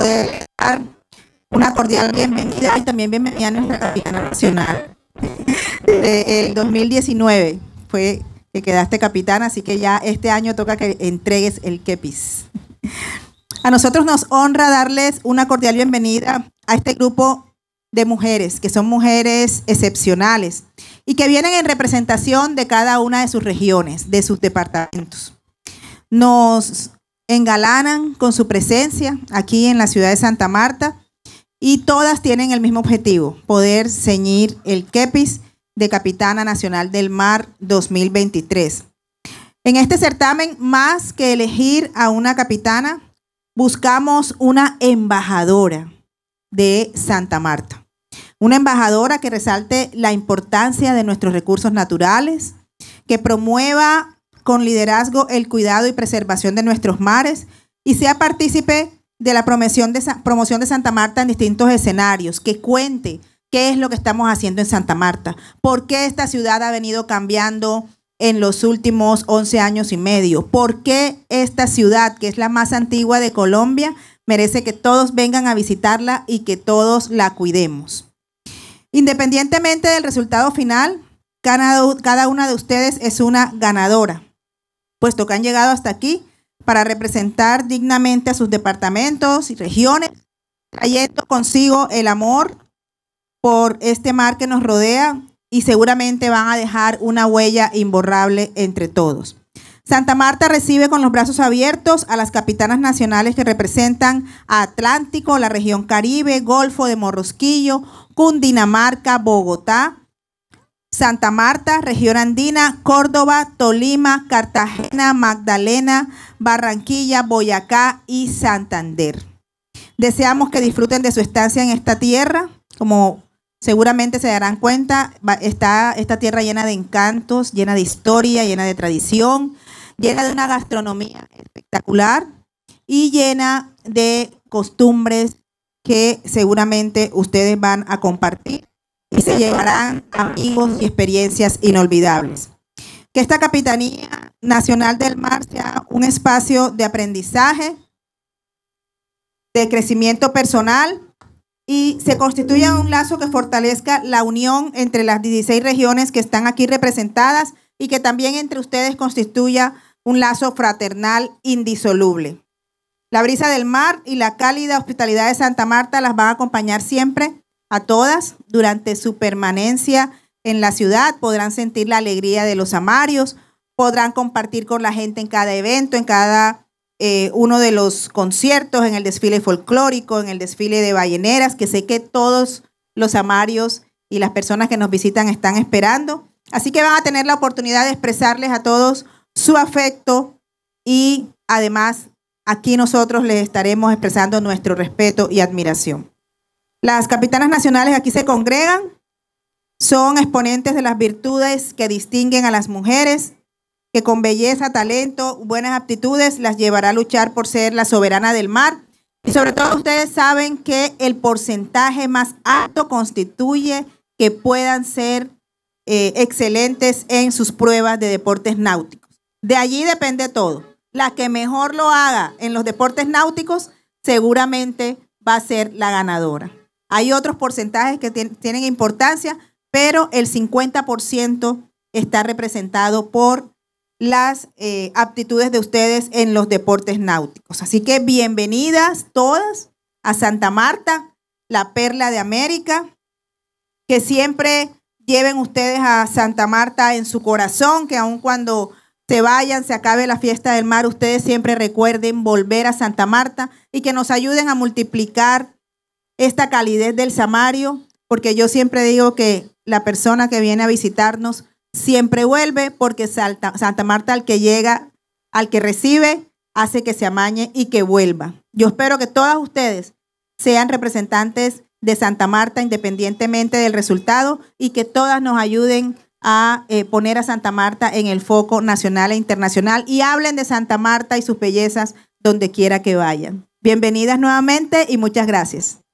poder una cordial bienvenida y también bienvenida a nuestra capitana nacional El 2019. Fue que quedaste capitana, así que ya este año toca que entregues el KEPIS. A nosotros nos honra darles una cordial bienvenida a este grupo de mujeres, que son mujeres excepcionales y que vienen en representación de cada una de sus regiones, de sus departamentos. Nos engalanan con su presencia aquí en la ciudad de Santa Marta y todas tienen el mismo objetivo, poder ceñir el kepis de Capitana Nacional del Mar 2023. En este certamen, más que elegir a una capitana, buscamos una embajadora de Santa Marta. Una embajadora que resalte la importancia de nuestros recursos naturales, que promueva con liderazgo el cuidado y preservación de nuestros mares y sea partícipe de la promoción de, promoción de Santa Marta en distintos escenarios, que cuente qué es lo que estamos haciendo en Santa Marta, por qué esta ciudad ha venido cambiando en los últimos 11 años y medio, por qué esta ciudad, que es la más antigua de Colombia, merece que todos vengan a visitarla y que todos la cuidemos. Independientemente del resultado final, cada una de ustedes es una ganadora puesto que han llegado hasta aquí para representar dignamente a sus departamentos y regiones, trayendo consigo el amor por este mar que nos rodea y seguramente van a dejar una huella imborrable entre todos. Santa Marta recibe con los brazos abiertos a las capitanas nacionales que representan a Atlántico, la región Caribe, Golfo de Morrosquillo, Cundinamarca, Bogotá, Santa Marta, región andina, Córdoba, Tolima, Cartagena, Magdalena, Barranquilla, Boyacá y Santander. Deseamos que disfruten de su estancia en esta tierra, como seguramente se darán cuenta, está esta tierra llena de encantos, llena de historia, llena de tradición, llena de una gastronomía espectacular y llena de costumbres que seguramente ustedes van a compartir se llevarán amigos y experiencias inolvidables. Que esta Capitanía Nacional del Mar sea un espacio de aprendizaje, de crecimiento personal y se constituya un lazo que fortalezca la unión entre las 16 regiones que están aquí representadas y que también entre ustedes constituya un lazo fraternal indisoluble. La brisa del mar y la cálida hospitalidad de Santa Marta las van a acompañar siempre a todas durante su permanencia en la ciudad, podrán sentir la alegría de los amarios, podrán compartir con la gente en cada evento, en cada eh, uno de los conciertos, en el desfile folclórico, en el desfile de balleneras, que sé que todos los amarios y las personas que nos visitan están esperando. Así que van a tener la oportunidad de expresarles a todos su afecto y además aquí nosotros les estaremos expresando nuestro respeto y admiración. Las capitanas nacionales aquí se congregan, son exponentes de las virtudes que distinguen a las mujeres, que con belleza, talento, buenas aptitudes las llevará a luchar por ser la soberana del mar. Y sobre todo ustedes saben que el porcentaje más alto constituye que puedan ser eh, excelentes en sus pruebas de deportes náuticos. De allí depende todo. La que mejor lo haga en los deportes náuticos seguramente va a ser la ganadora. Hay otros porcentajes que tienen importancia, pero el 50% está representado por las eh, aptitudes de ustedes en los deportes náuticos. Así que bienvenidas todas a Santa Marta, la perla de América, que siempre lleven ustedes a Santa Marta en su corazón, que aun cuando se vayan, se acabe la fiesta del mar, ustedes siempre recuerden volver a Santa Marta y que nos ayuden a multiplicar esta calidez del samario, porque yo siempre digo que la persona que viene a visitarnos siempre vuelve porque Santa, Marta al que llega, al que recibe, hace que se amañe y que vuelva. Yo espero que todas ustedes sean representantes de Santa Marta independientemente del resultado y que todas nos ayuden a eh, poner a Santa Marta en el foco nacional e internacional y hablen de Santa Marta y sus bellezas donde quiera que vayan. Bienvenidas nuevamente y muchas gracias.